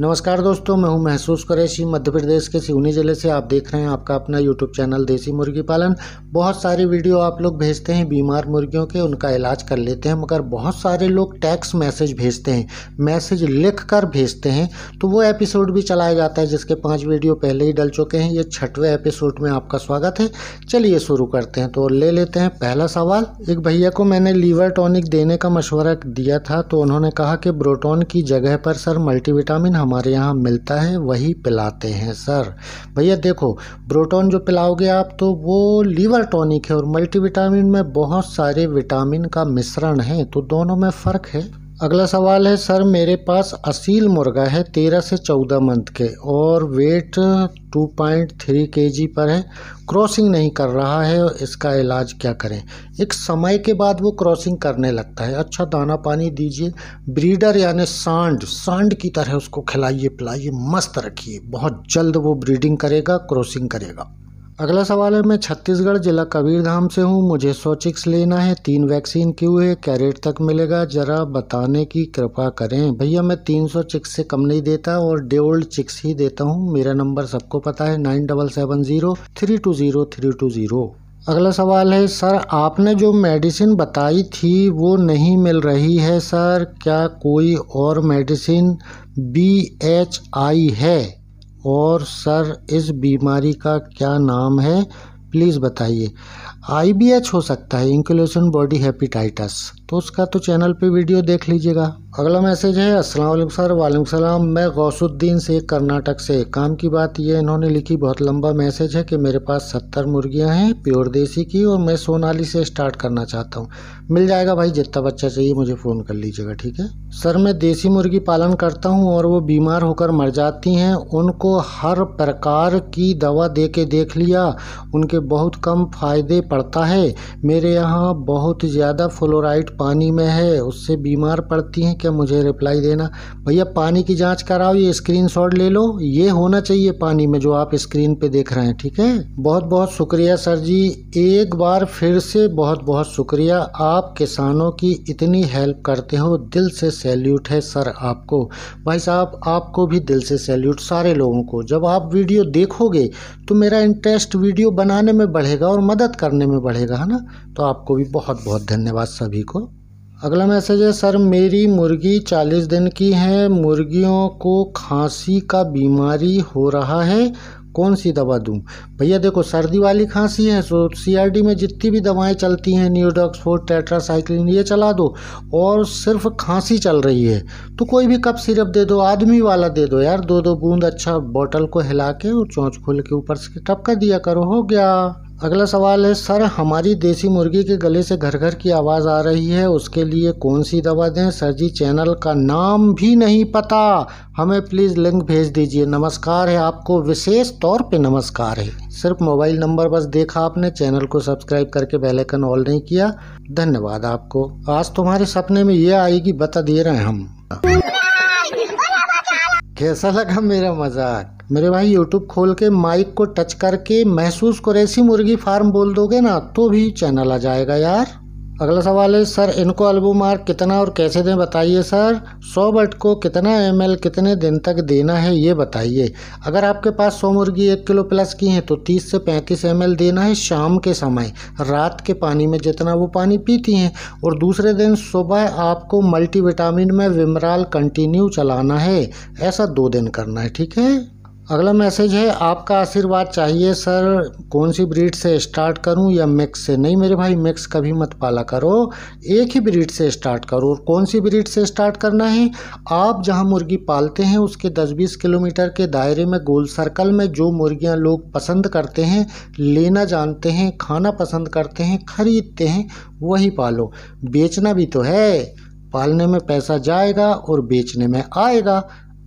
नमस्कार दोस्तों मैं हूं महसूस कुरैशी मध्य प्रदेश के सिवनी ज़िले से आप देख रहे हैं आपका अपना यूट्यूब चैनल देसी मुर्गी पालन बहुत सारी वीडियो आप लोग भेजते हैं बीमार मुर्गियों के उनका इलाज कर लेते हैं मगर बहुत सारे लोग टैक्स मैसेज भेजते हैं मैसेज लिख कर भेजते हैं तो वो एपिसोड भी चलाया जाता है जिसके पाँच वीडियो पहले ही डल चुके हैं ये छठवें एपिसोड में आपका स्वागत है चलिए शुरू करते हैं तो ले लेते हैं पहला सवाल एक भैया को मैंने लीवर टॉनिक देने का मशवरा दिया था तो उन्होंने कहा कि ब्रोटोन की जगह पर सर मल्टीविटामिन हम हमारे यहाँ मिलता है वही पिलाते हैं सर भैया देखो ब्रोटोन जो पिलाओगे आप तो वो लीवर टॉनिक है और मल्टीविटामिन में बहुत सारे विटामिन का मिश्रण है तो दोनों में फ़र्क है अगला सवाल है सर मेरे पास असील मुर्गा है तेरह से चौदह मंथ के और वेट टू पॉइंट थ्री के जी पर है क्रॉसिंग नहीं कर रहा है इसका इलाज क्या करें एक समय के बाद वो क्रॉसिंग करने लगता है अच्छा दाना पानी दीजिए ब्रीडर यानी सांड सांड की तरह उसको खिलाइए पिलाइए मस्त रखिए बहुत जल्द वो ब्रीडिंग करेगा क्रॉसिंग करेगा अगला सवाल है मैं छत्तीसगढ़ जिला कबीरधाम से हूँ मुझे सोचिक्स लेना है तीन वैक्सीन क्यों है क्या रेट तक मिलेगा ज़रा बताने की कृपा करें भैया मैं तीन सौ चिक्स से कम नहीं देता और डेओल्ड चिक्स ही देता हूँ मेरा नंबर सबको पता है nine double seven zero three two zero three two zero अगला सवाल है सर आपने जो मेडिसिन बताई थी वो नहीं मिल रही है सर क्या कोई और मेडिसिन बी एच आई है और सर इस बीमारी का क्या नाम है प्लीज़ बताइए आईबीएच हो सकता है इंक्लूसन बॉडी हैपीटाइटस तो उसका तो चैनल पे वीडियो देख लीजिएगा अगला मैसेज है अस्सलाम वालेकुम सर वालेकुम सलाम मैं गौसुद्दीन से कर्नाटक से काम की बात यह इन्होंने लिखी बहुत लंबा मैसेज है कि मेरे पास सत्तर मुर्गियां हैं प्योर देसी की और मैं सोनाली से स्टार्ट करना चाहता हूँ मिल जाएगा भाई जितना बच्चा चाहिए मुझे फ़ोन कर लीजिएगा ठीक है सर मैं देसी मुर्गी पालन करता हूँ और वो बीमार होकर मर जाती हैं उनको हर प्रकार की दवा दे के देख लिया उनके बहुत कम फ़ायदे पड़ता है मेरे यहाँ बहुत ज़्यादा फ्लोराइड पानी में है उससे बीमार पड़ती हैं है मुझे रिप्लाई देना भैया पानी की जांच कराओ ये स्क्रीनशॉट ले लो ये होना चाहिए पानी में जो आप स्क्रीन पे देख रहे हैं ठीक है बहुत बहुत शुक्रिया सर जी एक बार फिर से बहुत बहुत शुक्रिया आप किसानों की इतनी हेल्प करते हो दिल से सैल्यूट है सर आपको भाई साहब आपको भी दिल से सैल्यूट सारे लोगों को जब आप वीडियो देखोगे तो मेरा इंटरेस्ट वीडियो बनाने में बढ़ेगा और मदद करने में बढ़ेगा है ना तो आपको भी बहुत बहुत धन्यवाद सभी को अगला मैसेज है सर मेरी मुर्गी चालीस दिन की है मुर्गियों को खांसी का बीमारी हो रहा है कौन सी दवा दूं भैया देखो सर्दी वाली खांसी है सो सीआरडी में जितनी भी दवाएं चलती हैं न्यूडॉक्स फोर टेट्रासाइक्लिन ये चला दो और सिर्फ खांसी चल रही है तो कोई भी कप सिरप दे दो आदमी वाला दे दो यार दो दो बूंद अच्छा बॉटल को हिला के और चौंच खोल के ऊपर से टपका दिया करो हो गया अगला सवाल है सर हमारी देसी मुर्गी के गले से घर घर की आवाज़ आ रही है उसके लिए कौन सी दवा दें सर जी चैनल का नाम भी नहीं पता हमें प्लीज़ लिंक भेज दीजिए नमस्कार है आपको विशेष तौर पे नमस्कार है सिर्फ मोबाइल नंबर बस देखा आपने चैनल को सब्सक्राइब करके बेल आइकन ऑल नहीं किया धन्यवाद आपको आज तुम्हारे सपने में ये आएगी बता दे रहे हैं हम कैसा लगा मेरा मजाक मेरे भाई यूट्यूब खोल के माइक को टच करके महसूस कुरैसी मुर्गी फार्म बोल दोगे ना तो भी चैनल आ जाएगा यार अगला सवाल है सर इनको अल्बू मार्क कितना और कैसे दें बताइए सर सौ बट को कितना एम कितने दिन तक देना है ये बताइए अगर आपके पास सौ मुर्गी एक किलो प्लस की हैं तो तीस से पैंतीस एम देना है शाम के समय रात के पानी में जितना वो पानी पीती हैं और दूसरे दिन सुबह आपको मल्टीविटामिन में विमराल कंटिन्यू चलाना है ऐसा दो दिन करना है ठीक है अगला मैसेज है आपका आशीर्वाद चाहिए सर कौन सी ब्रीड से स्टार्ट करूं या मिक्स से नहीं मेरे भाई मिक्स कभी मत पाला करो एक ही ब्रीड से स्टार्ट करो और कौन सी ब्रीड से स्टार्ट करना है आप जहां मुर्गी पालते हैं उसके 10-20 किलोमीटर के दायरे में गोल सर्कल में जो मुर्गियां लोग पसंद करते हैं लेना जानते हैं खाना पसंद करते हैं ख़रीदते हैं वही पालो बेचना भी तो है पालने में पैसा जाएगा और बेचने में आएगा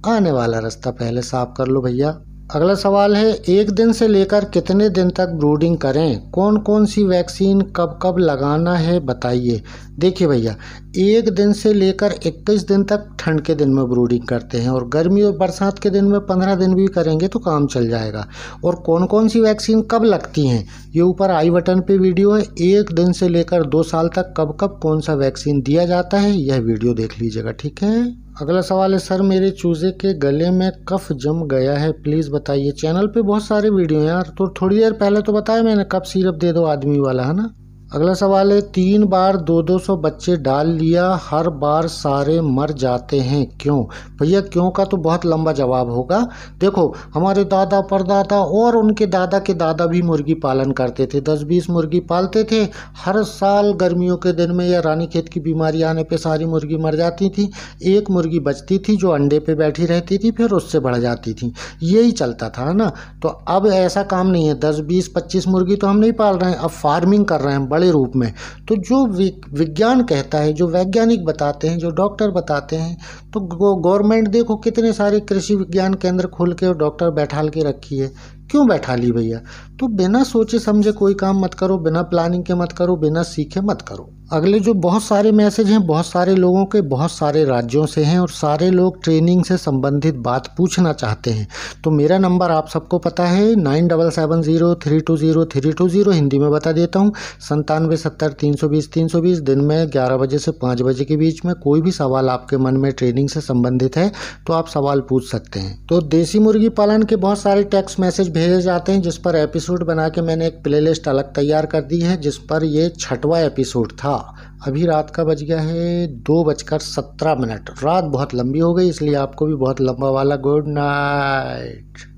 आने वाला रास्ता पहले साफ कर लो भैया अगला सवाल है एक दिन से लेकर कितने दिन तक ब्रूडिंग करें कौन कौन सी वैक्सीन कब कब लगाना है बताइए देखिए भैया एक दिन से लेकर 21 दिन तक ठंड के दिन में ब्रूडिंग करते हैं और गर्मी और बरसात के दिन में 15 दिन भी करेंगे तो काम चल जाएगा और कौन कौन सी वैक्सीन कब लगती हैं ये ऊपर आई बटन पे वीडियो है एक दिन से लेकर दो साल तक कब कब कौन सा वैक्सीन दिया जाता है यह वीडियो देख लीजिएगा ठीक है अगला सवाल है सर मेरे चूजे के गले में कफ जम गया है प्लीज़ बताइए चैनल पे बहुत सारे वीडियो हैं यार तो थोड़ी देर पहले तो बताया मैंने कफ सीरप दे दो आदमी वाला है ना अगला सवाल है तीन बार दो दो सौ बच्चे डाल लिया हर बार सारे मर जाते हैं क्यों भैया क्यों का तो बहुत लंबा जवाब होगा देखो हमारे दादा परदादा और उनके दादा के दादा भी मुर्गी पालन करते थे दस बीस मुर्गी पालते थे हर साल गर्मियों के दिन में या रानी खेत की बीमारी आने पे सारी मुर्गी मर जाती थी एक मुर्गी बचती थी जो अंडे पर बैठी रहती थी फिर उससे बढ़ जाती थी यही चलता था ना तो अब ऐसा काम नहीं है दस बीस पच्चीस मुर्गी तो हम नहीं पाल रहे हैं अब फार्मिंग कर रहे हैं बड़े रूप में तो जो विज्ञान कहता है जो वैज्ञानिक बताते हैं जो डॉक्टर बताते हैं तो गवर्नमेंट देखो कितने सारे कृषि विज्ञान केंद्र खोल के और डॉक्टर बैठाल के रखी है क्यों बैठा ली भैया तो बिना सोचे समझे कोई काम मत करो बिना प्लानिंग के मत करो बिना सीखे मत करो अगले जो बहुत सारे मैसेज हैं बहुत सारे लोगों के बहुत सारे राज्यों से हैं और सारे लोग ट्रेनिंग से संबंधित बात पूछना चाहते हैं तो मेरा नंबर आप सबको पता है nine double seven zero three two zero three two zero Hindi में बता देता हूँ संतानवे सत्तर तीन सौ बीस तीन सौ बीस दिन में ग्यारह बजे से पाँच बजे के बीच में कोई भी सवाल आपके मन में ट्रेनिंग से संबंधित है तो आप सवाल पूछ सकते हैं तो देसी मुर्गी पालन के बहुत सारे टेक्स्ट मैसेज भेजे जाते हैं जिस पर एपिसोड बना के मैंने एक प्लेलिस्ट अलग तैयार कर दी है जिस पर ये छठवा एपिसोड था अभी रात का बज गया है दो बजकर सत्रह मिनट रात बहुत लंबी हो गई इसलिए आपको भी बहुत लंबा वाला गुड नाइट